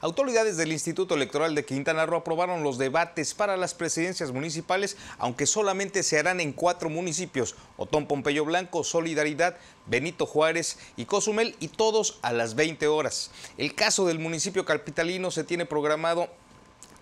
Autoridades del Instituto Electoral de Quintana Roo aprobaron los debates para las presidencias municipales, aunque solamente se harán en cuatro municipios, Otón Pompeyo Blanco, Solidaridad, Benito Juárez y Cozumel, y todos a las 20 horas. El caso del municipio capitalino se tiene programado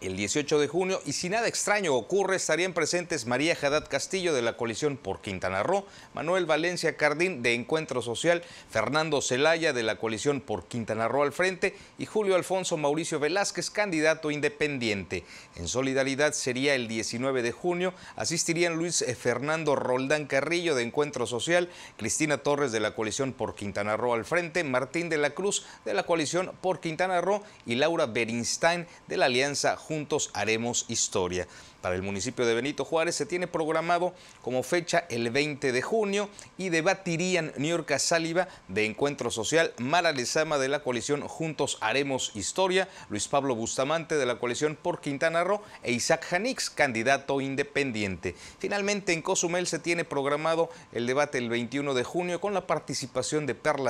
el 18 de junio y si nada extraño ocurre estarían presentes María Haddad Castillo de la coalición por Quintana Roo, Manuel Valencia Cardín de Encuentro Social, Fernando Celaya de la coalición por Quintana Roo al frente y Julio Alfonso Mauricio Velázquez, candidato independiente. En solidaridad sería el 19 de junio, asistirían Luis eh, Fernando Roldán Carrillo de Encuentro Social, Cristina Torres de la coalición por Quintana Roo al frente, Martín de la Cruz de la coalición por Quintana Roo y Laura Berinstein de la Alianza Juntos Haremos Historia. Para el municipio de Benito Juárez se tiene programado como fecha el 20 de junio y debatirían Niorca Sáliva de Encuentro Social, Mara Lezama de la coalición Juntos Haremos Historia, Luis Pablo Bustamante de la coalición por Quintana Roo e Isaac Janix, candidato independiente. Finalmente en Cozumel se tiene programado el debate el 21 de junio con la participación de Perla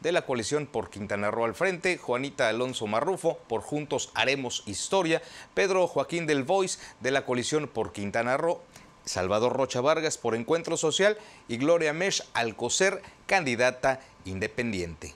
de la coalición por Quintana Roo al frente, Juanita Alonso Marrufo por Juntos Haremos Historia, Pedro Joaquín del Voice de la coalición por Quintana Roo, Salvador Rocha Vargas por Encuentro Social y Gloria Mesh Alcocer, candidata independiente.